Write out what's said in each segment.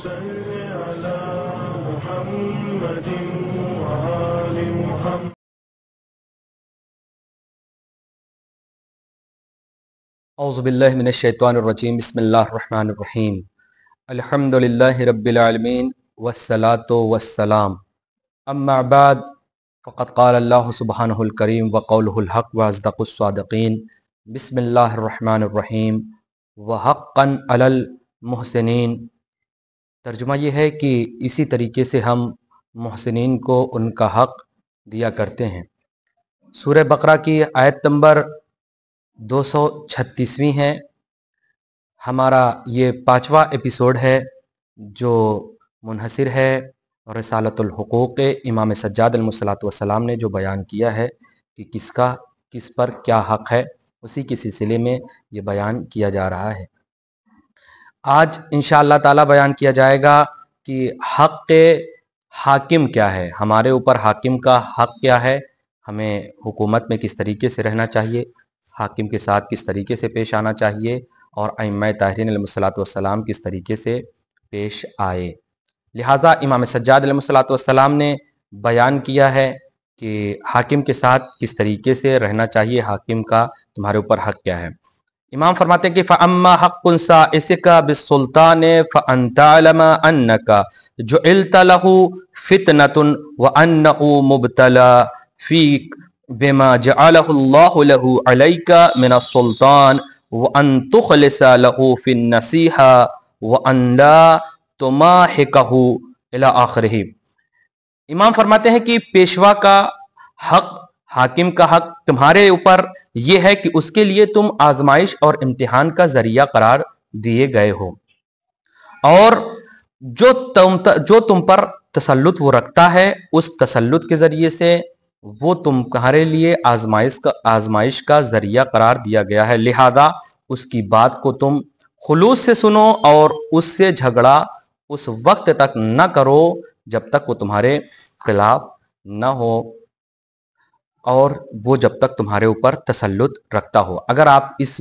अज़बिल्लिनशैतरजीम बसमीम अल्हम्दुलिल्लाहि रब्बिल आलमीन वस्सलातु वस्सलाम अम्मा बाद फ़क़त क़ाल अल्लाह सुबहानहुल करीम व क़ौलुहुल हक़ व अज़दक़ुस्सादिक़ीन तर्जुमा यह है कि इसी तरीके से हम महसिन को उनका हक़ दिया करते हैं सूर्य बकरा की आयत नंबर दो सौ छत्तीसवीं है हमारा ये पाँचवा एपिसोड है जो मुनहसर है रसालतलहकूक़ इमाम सज्जाद वसलाम ने जो बयान किया है कि किसका किस पर क्या हक़ है उसी के सिलसिले में ये बयान किया जा रहा है आज इन ताला बयान किया जाएगा कि हक हाकिम क्या है हमारे ऊपर हाकिम का हक क्या है हमें हुकूमत में किस तरीके से रहना चाहिए हाकिम के साथ किस तरीके से पेश आना चाहिए और अम सलाम किस तरीके से पेश आए लिहाजा इमाम सज्जादसलाम ने बयान किया है कि हाकिम के साथ किस तरीके से रहना चाहिए हाकिम का तुम्हारे ऊपर हक क्या है इमाम फरमाते हैं कि फ़म्मा हक़ुनसा इसका बिसुल्तान फ़अलमा अन्न का जो इल्तलहू फितनतन व अन्न मुबतला फ़ीक बेमा जलहु अलैका मिन सुल्तान व अन तुखलसा लहू फ़िन नसीहा व अनला तुमा हिकहू अला आखिर इमाम फरमाते हैं कि पेशवा का हक़ हाकिम का हक तुम्हारे ऊपर यह है कि उसके लिए तुम आजमाइश और इम्तिहान का जरिया करार दिए गए हो और जो तुम जो तुम पर तसल्लुत वो रखता है उस तसल्लुत के जरिए से वो तुम्हारे लिए आजमाइश का आजमाइश का जरिया करार दिया गया है लिहाजा उसकी बात को तुम खुलूस से सुनो और उससे झगड़ा उस वक्त तक न करो जब तक वो तुम्हारे खिलाफ न हो और वो जब तक तुम्हारे ऊपर तसल्लुत रखता हो अगर आप इस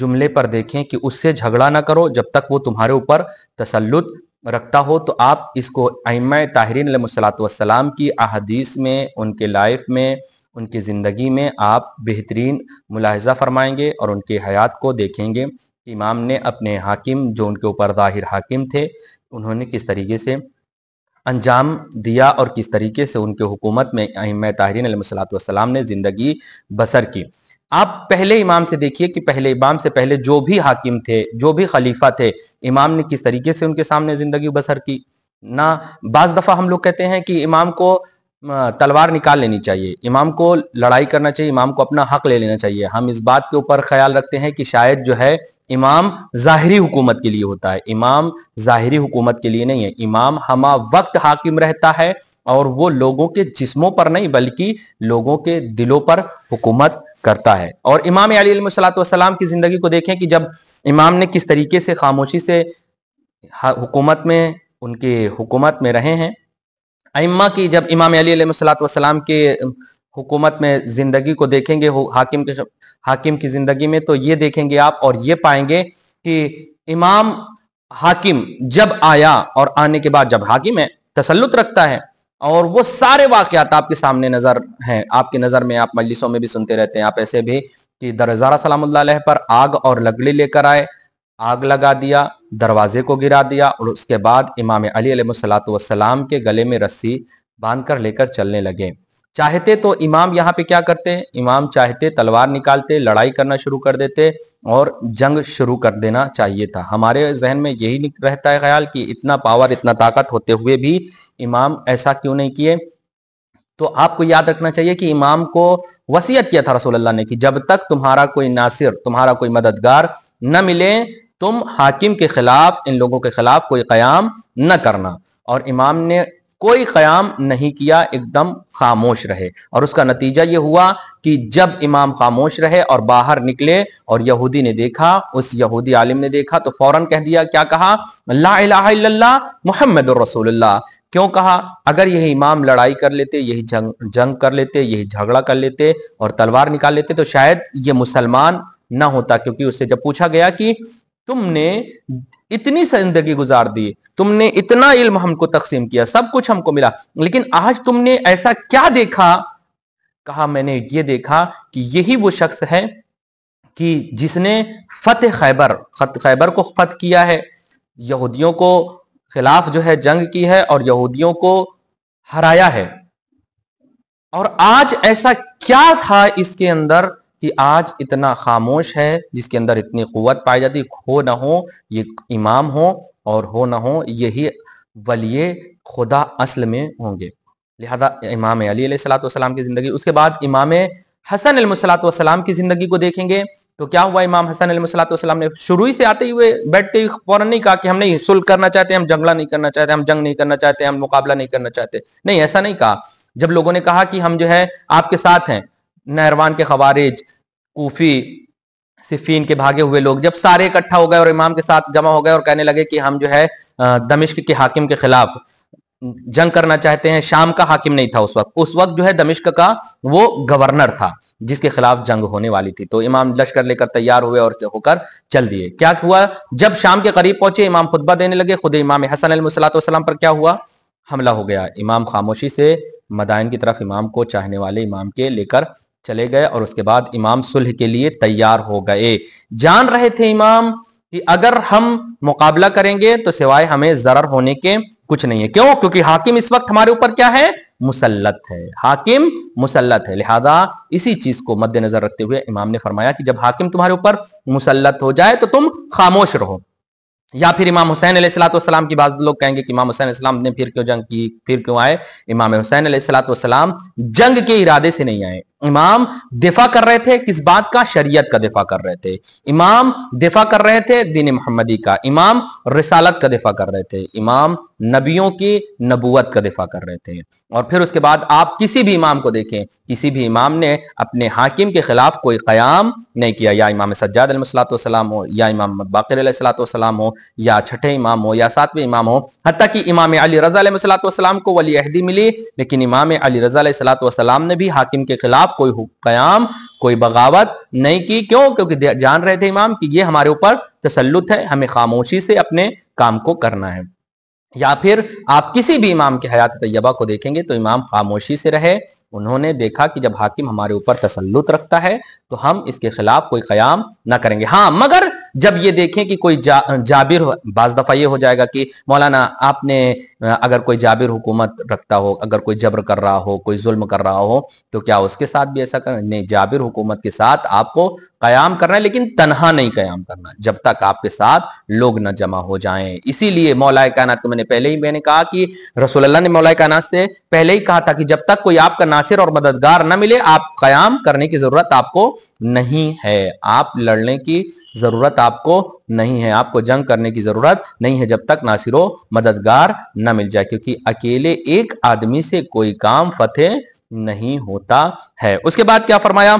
जुमले पर देखें कि उससे झगड़ा ना करो जब तक वो तुम्हारे ऊपर तसल्लुत रखता हो तो आप इसको अम ताहरीन सलाम की अहदीस में उनके लाइफ में उनकी ज़िंदगी में आप बेहतरीन मुलाहजा फरमाएंगे और उनके हयात को देखेंगे इमाम ने अपने हाकिम जो उनके ऊपर ज़ाहिर हाकिम थे उन्होंने किस तरीके से अंजाम दिया और किस तरीके से उनके हुकूमत में अम ताहरीन सलाम ने ज़िंदगी बसर की आप पहले इमाम से देखिए कि पहले इमाम से पहले जो भी हाकिम थे जो भी खलीफा थे इमाम ने किस तरीके से उनके सामने ज़िंदगी बसर की ना बाज दफ़ा हम लोग कहते हैं कि इमाम को तलवार निकाल लेनी चाहिए इमाम को लड़ाई करना चाहिए इमाम को अपना हक ले लेना चाहिए हम इस बात के ऊपर ख्याल रखते हैं कि शायद जो है इमाम जाहिरी हुकूमत के लिए होता है इमाम ज़ाहरी हुकूमत के लिए नहीं है इमाम हम वक्त हाकिम रहता है और वो लोगों के जिस्मों पर नहीं बल्कि लोगों के दिलों पर हुकूमत करता है और इमाम अलीसलाम की ज़िंदगी को देखें कि जब इमाम ने किस तरीके से खामोशी से हुकूमत में उनके हुकूमत में रहे हैं अम्मा की जब इमाम अली के हुकूमत में ज़िंदगी को देखेंगे हाकिम के हाकिम की ज़िंदगी में तो ये देखेंगे आप और ये पाएंगे कि इमाम हाकिम जब आया और आने के बाद जब हाकिम है तसलुत रखता है और वो सारे वाकयात आपके सामने नजर हैं आपकी नजर में आप मजलिसों में भी सुनते रहते हैं आप ऐसे भी कि दरजारा हजारा सलाम पर आग और लकड़ी लेकर आए आग लगा दिया दरवाजे को गिरा दिया और उसके बाद इमाम अली सलाम के गले में रस्सी बांध कर लेकर चलने लगे चाहते तो इमाम यहाँ पे क्या करते इमाम चाहते तलवार निकालते लड़ाई करना शुरू कर देते और जंग शुरू कर देना चाहिए था हमारे जहन में यही रहता है ख्याल कि इतना पावर इतना ताकत होते हुए भी इमाम ऐसा क्यों नहीं किए तो आपको याद रखना चाहिए कि इमाम को वसीयत किया था रसोल्ला ने कि जब तक तुम्हारा कोई नासिर तुम्हारा कोई मददगार न मिले तुम हाकिम के खिलाफ इन लोगों के खिलाफ कोई क्याम न करना और इमाम ने कोई क्याम नहीं किया एकदम खामोश रहे और उसका नतीजा यह हुआ कि जब इमाम खामोश रहे और बाहर निकले और यहूदी ने देखा उस यहूदी आलिम ने देखा तो फौरन कह दिया क्या कहा ला मोहम्मद रसोल्ला क्यों कहा अगर यही इमाम लड़ाई कर लेते यही जंग जंग कर लेते यही झगड़ा कर लेते और तलवार निकाल लेते तो शायद ये मुसलमान ना होता क्योंकि उससे जब पूछा गया कि तुमने इतनी जिंदगी गुजार दी तुमने इतना इल्म हमको तकसीम किया सब कुछ हमको मिला लेकिन आज तुमने ऐसा क्या देखा कहा मैंने ये देखा कि यही वो शख्स है कि जिसने फतेह खैबर खत खैबर को फत किया है यहूदियों को खिलाफ जो है जंग की है और यहूदियों को हराया है और आज ऐसा क्या था इसके अंदर कि आज इतना खामोश है जिसके अंदर इतनी कुत पाई जाती हो ना हो ये इमाम हो और हो ना हो यही वलिए खुदा असल में होंगे लिहाजा इमाम अली सलाम की ज़िंदगी उसके बाद इमाम हसन अलमसलाम की ज़िंदगी को देखेंगे तो क्या हुआ इमाम हसन अलमसलाम ने शुरू ही से आते ही हुए बैठते ही फ़ौरन नहीं कहा कि हम नहीं सुल करना चाहते हम जंगला नहीं करना चाहते हम जंग नहीं करना चाहते हम मुकाबला नहीं करना चाहते नहीं ऐसा नहीं कहा जब लोगों ने कहा कि हम जो है आपके साथ हैं नहरवान के खबारिज कूफी सिफीन के भागे हुए लोग जब सारे इकट्ठा हो गए और इमाम के साथ जमा हो गए और कहने लगे कि हम जो है दमिश्क के हाकिम के खिलाफ जंग करना चाहते हैं शाम का हाकिम नहीं था उस वक्त उस वक्त जो है दमिश्क का वो गवर्नर था जिसके खिलाफ जंग होने वाली थी तो इमाम लश्कर लेकर तैयार हुए और होकर चल दिए क्या हुआ जब शाम के करीब पहुंचे इमाम खुतबा देने लगे खुद इमाम हसन अलमसलाम पर क्या हुआ हमला हो गया इमाम खामोशी से मदायन की तरफ इमाम को चाहने वाले इमाम के लेकर चले गए और उसके बाद इमाम सुलह के लिए तैयार हो गए जान रहे थे इमाम कि अगर हम मुकाबला करेंगे तो सिवाय हमें जरर होने के कुछ नहीं है क्यों क्योंकि हाकिम इस वक्त हमारे ऊपर क्या है मुसलत है हाकिम मुसलत है लिहाजा इसी चीज को मद्देनजर रखते हुए इमाम ने फरमाया कि जब हाकिम तुम्हारे ऊपर मुसलत हो जाए तो तुम खामोश रहो या फिर इमाम हुसैन अलैहिस्सलाम की बात लोग कहेंगे कि इमाम हुसैन इस्लाम ने फिर क्यों जंग की फिर क्यों आए इमाम हुसैन अलैहिस्सलाम जंग के इरादे से नहीं आए इमाम दिफा कर रहे थे किस बात का शरीयत का दिफा कर रहे थे इमाम दिफा कर रहे थे दीन मोहम्मदी का इमाम रिसालत का दिफा कर रहे थे इमाम नबियों की नबूवत का दिफा कर रहे थे और फिर उसके बाद आप किसी भी इमाम को देखें किसी भी इमाम ने अपने हाकिम के खिलाफ कोई क्याम नहीं किया या इमाम सज्जाद सलाम हो या इमाम बाकर सलाम हो या छठे इमाम हो या सातवें इमाम हो हती कि इमाम अली रजा सलाम को वली अहदी मिली लेकिन इमाम अली रजा सलाम ने भी हाकिम के खिलाफ खिलाफ कोई कयाम कोई बगावत नहीं की क्यों क्योंकि जान रहे थे इमाम कि ये हमारे ऊपर तसल्लुत है हमें खामोशी से अपने काम को करना है या फिर आप किसी भी इमाम के हयात तैयबा को देखेंगे तो इमाम खामोशी से रहे उन्होंने देखा कि जब हाकिम हमारे ऊपर तसल्लुत रखता है तो हम इसके खिलाफ कोई कयाम ना करेंगे हाँ मगर जब ये देखें कि कोई जा, जाबिर बाज दफा ये हो जाएगा कि मौलाना आपने अगर कोई जाबिर हुकूमत रखता हो अगर कोई जबर कर रहा हो कोई जुल्म कर रहा हो तो क्या उसके साथ भी ऐसा करना नहीं जाबिर हुकूमत के साथ आपको कयाम करना है लेकिन तनहा नहीं कयाम करना जब तक आपके साथ लोग न जमा हो जाए इसीलिए मौलाए कायनात को मैंने पहले ही मैंने कहा कि रसोल्ला ने मौलाए कायनात से पहले ही कहा था कि जब तक कोई आपका नासिर और मददगार ना मिले आप कयाम करने की जरूरत आपको नहीं है आप लड़ने की जरूरत जरूरत आपको नहीं है आपको जंग करने की जरूरत नहीं है जब तक नासिरो मददगार न मिल जाए क्योंकि अकेले एक आदमी से कोई काम फतेह नहीं होता है उसके बाद क्या फरमाया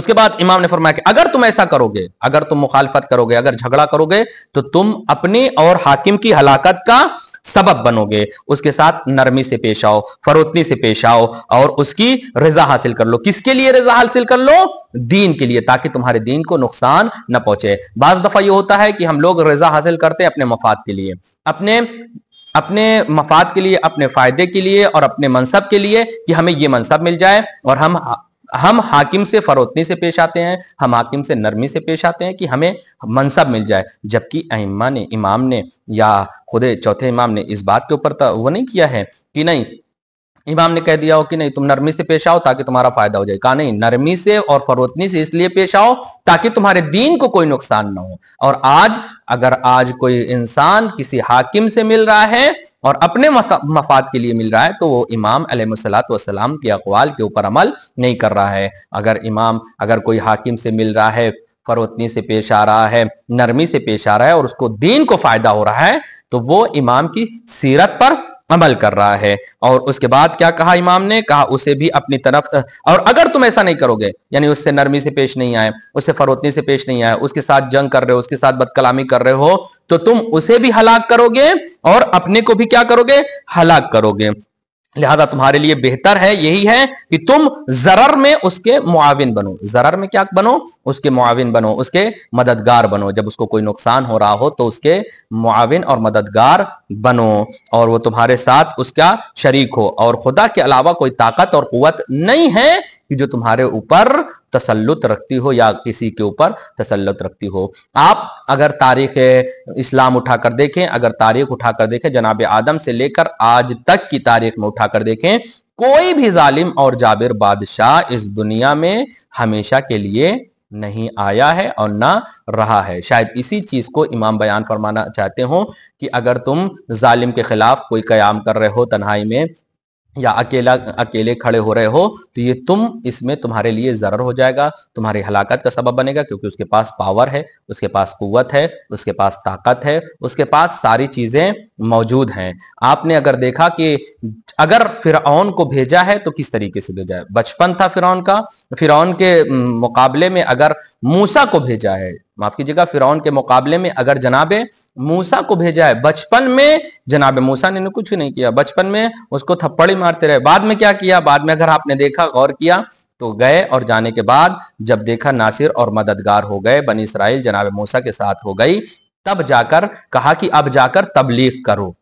उसके बाद इमाम ने फरमाया कि अगर तुम ऐसा करोगे अगर तुम मुखालफत करोगे अगर झगड़ा करोगे तो तुम अपने और हाकिम की हलाकत का सबब बनोगे उसके साथ नरमी से पेश आओ फरोतनी से पेश आओ और उसकी रजा हासिल कर लो किसके लिए रजा हासिल कर लो दीन के लिए ताकि तुम्हारे दीन को नुकसान न पहुंचे बाज दफा यह होता है कि हम लोग रजा हासिल करते हैं अपने मफाद के लिए अपने अपने मफाद के लिए अपने फायदे के लिए और अपने मनसब के लिए कि हमें ये मनसब मिल जाए और हम हम हाकिम से फरोतनी से पेश आते हैं हम हाकिम से नरमी से पेश आते हैं कि हमें मनसब मिल जाए जबकि अहिमा ने इमाम ने या खुदे चौथे इमाम ने इस बात के ऊपर वो नहीं किया है कि नहीं इमाम ने कह दिया हो कि नहीं तुम नरमी से पेश आओ ताकि तुम्हारा फायदा हो जाए कहा नहीं नरमी से और फरोतनी से इसलिए पेश आओ ताकि तुम्हारे दीन को कोई नुकसान ना हो और आज अगर आज कोई इंसान किसी हाकिम से मिल रहा है और अपने मफाद के लिए मिल रहा है तो वो इमाम अलमसलाम के अकवाल के ऊपर अमल नहीं कर रहा है अगर इमाम अगर कोई हाकिम से मिल रहा है फरोतनी से पेश आ रहा है नरमी से पेश आ रहा है और उसको दीन को फायदा हो रहा है तो वो इमाम की सीरत पर अमल कर रहा है और उसके बाद क्या कहा इमाम ने कहा उसे भी अपनी तरफ और अगर तुम ऐसा नहीं करोगे यानी उससे नरमी से पेश नहीं आए उससे फरोतनी से पेश नहीं आए उसके साथ जंग कर रहे हो उसके साथ बदकलामी कर रहे हो तो तुम उसे भी हलाक करोगे और अपने को भी क्या करोगे हलाक करोगे लिहाजा तुम्हारे लिए बेहतर है यही है कि तुम जरर में उसके मुआविन बनो जरर में क्या बनो उसके मुआविन बनो उसके मददगार बनो जब उसको कोई नुकसान हो रहा हो तो उसके मुआविन और मददगार बनो और वो तुम्हारे साथ उसका शरीक हो और खुदा के अलावा कोई ताकत और कुत नहीं है कि जो तुम्हारे ऊपर तसल्लुत रखती हो या किसी के ऊपर तसल्लुत रखती हो आप अगर तारीख इस्लाम उठाकर देखें अगर तारीख उठाकर देखें जनाब आदम से लेकर आज तक की तारीख में उठाकर देखें कोई भी जालिम और जाबिर बादशाह इस दुनिया में हमेशा के लिए नहीं आया है और ना रहा है शायद इसी चीज को इमाम बयान फरमाना चाहते हो कि अगर तुम जालिम के खिलाफ कोई कयाम कर रहे हो तन्हाई में या अकेला अकेले खड़े हो रहे हो तो ये तुम इसमें तुम्हारे लिए जरर हो जाएगा तुम्हारी हलाकत का सबब बनेगा क्योंकि उसके पास पावर है उसके पास कुत है उसके पास ताकत है उसके पास सारी चीजें मौजूद हैं आपने अगर देखा कि अगर फिर को भेजा है तो किस तरीके से भेजा है बचपन था फिर का फिर के मुकाबले में अगर मूसा को भेजा है माफ कीजिएगा फिर के मुकाबले में अगर जनाब मूसा को भेजा है बचपन में जनाब मूसा ने कुछ नहीं किया बचपन में उसको थप्पड़ी मारते रहे बाद में क्या किया बाद में अगर आपने देखा गौर किया तो गए और जाने के बाद जब देखा नासिर और मददगार हो गए बनी इसराइल जनाब मूसा के साथ हो गई तब जाकर कहा कि अब जाकर तबलीग करो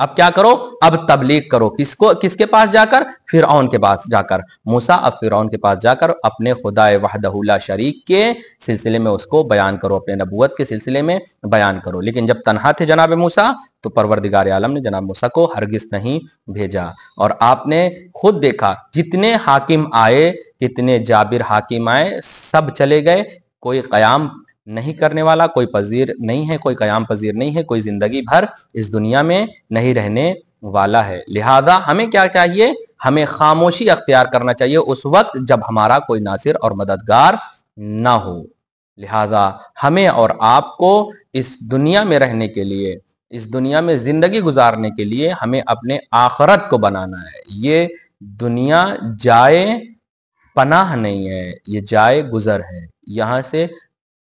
अब क्या करो अब तबलीग करो किसको किसके पास जाकर फिर के पास जाकर मूसा अब फिर के पास जाकर अपने खुदा वहदहुल्ला शरीक के सिलसिले में उसको बयान करो अपने नबूत के सिलसिले में बयान करो लेकिन जब तनहा थे जनाब मूसा तो परवरदिगार आलम ने जनाब मूसा को हरगिज नहीं भेजा और आपने खुद देखा जितने हाकिम आए कितने जाबिर हाकिम आए सब चले गए कोई कयाम नहीं करने वाला कोई पजीर नहीं है कोई कयाम पजीर नहीं है कोई जिंदगी भर इस दुनिया में नहीं रहने वाला है लिहाजा हमें क्या चाहिए हमें खामोशी अख्तियार करना चाहिए उस वक्त जब हमारा कोई नासिर और मददगार ना हो लिहाजा हमें और आपको इस दुनिया में रहने के लिए इस दुनिया में जिंदगी गुजारने के लिए हमें अपने आखरत को बनाना है ये दुनिया जाए पनाह नहीं है ये जाए गुजर है यहाँ से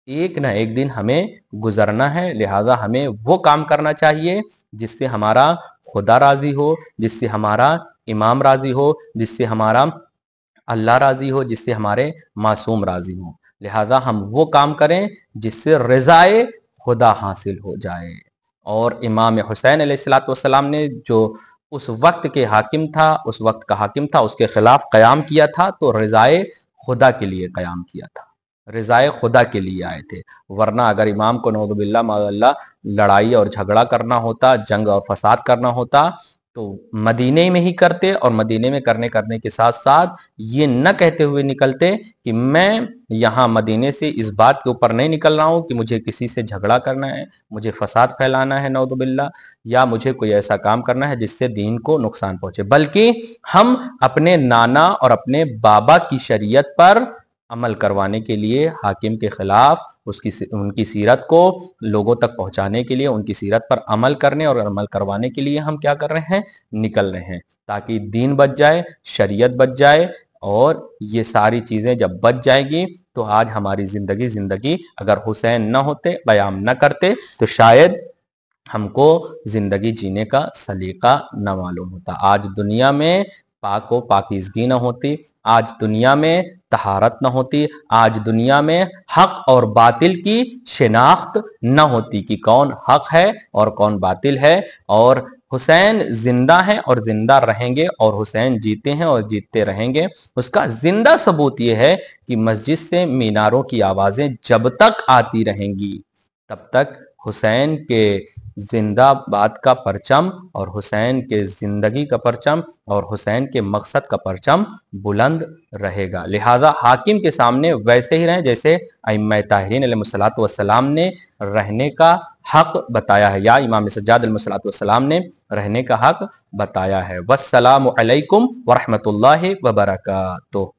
एक ना एक दिन हमें गुजरना है लिहाजा हमें वो काम करना चाहिए जिससे हमारा खुदा राजी हो जिससे हमारा इमाम राजी हो जिससे हमारा अल्लाह राजी हो जिससे हमारे मासूम राजी हो लिहाजा हम वो काम करें जिससे रज़ाए खुदा हासिल हो जाए और इमाम हुसैन सलाम ने जो उस वक्त के हाकिम था उस वक्त का हाकिम था उसके खिलाफ क़याम किया था तो रज़ाए खुदा के लिए क़याम किया था रज़ाए खुदा के लिए आए थे वरना अगर इमाम को नौदबिल्ला माल्ला लड़ाई और झगड़ा करना होता जंग और फसाद करना होता तो मदीने में ही करते और मदीने में करने करने के साथ साथ ये न कहते हुए निकलते कि मैं यहाँ मदीने से इस बात के ऊपर नहीं निकल रहा हूँ कि मुझे किसी से झगड़ा करना है मुझे फसाद फैलाना है नौदबिल्ला या मुझे कोई ऐसा काम करना है जिससे दीन को नुकसान पहुंचे बल्कि हम अपने नाना और अपने बाबा की शरीय पर अमल करवाने के लिए हाकिम के खिलाफ उसकी उनकी सीरत को लोगों तक पहुंचाने के लिए उनकी सीरत पर अमल करने और अमल करवाने के लिए हम क्या कर रहे हैं निकल रहे हैं ताकि दीन बच जाए शरीयत बच जाए और ये सारी चीज़ें जब बच जाएगी तो आज हमारी ज़िंदगी ज़िंदगी अगर हुसैन न होते बयाम न करते तो शायद हमको ज़िंदगी जीने का सलीका न मालूम होता आज दुनिया में पाक व पाकिजगी न होती आज दुनिया में तहारत ना होती आज दुनिया में हक और बातिल की शिनाख्त न होती कि कौन हक है और कौन बातिल है और हुसैन जिंदा हैं और जिंदा रहेंगे और हुसैन जीते हैं और जीतते रहेंगे उसका जिंदा सबूत यह है कि मस्जिद से मीनारों की आवाज़ें जब तक आती रहेंगी तब तक हुसैन के जिंदाबाद का परचम और हुसैन के जिंदगी का परचम और हुसैन के मकसद का परचम बुलंद रहेगा लिहाजा हाकिम के सामने वैसे ही रहें जैसे अम ताहरीन सलाम ने रहने का हक बताया है या इमाम सज्जादलाम ने रहने का हक बताया है वसलाम वरहमत ला वबरकू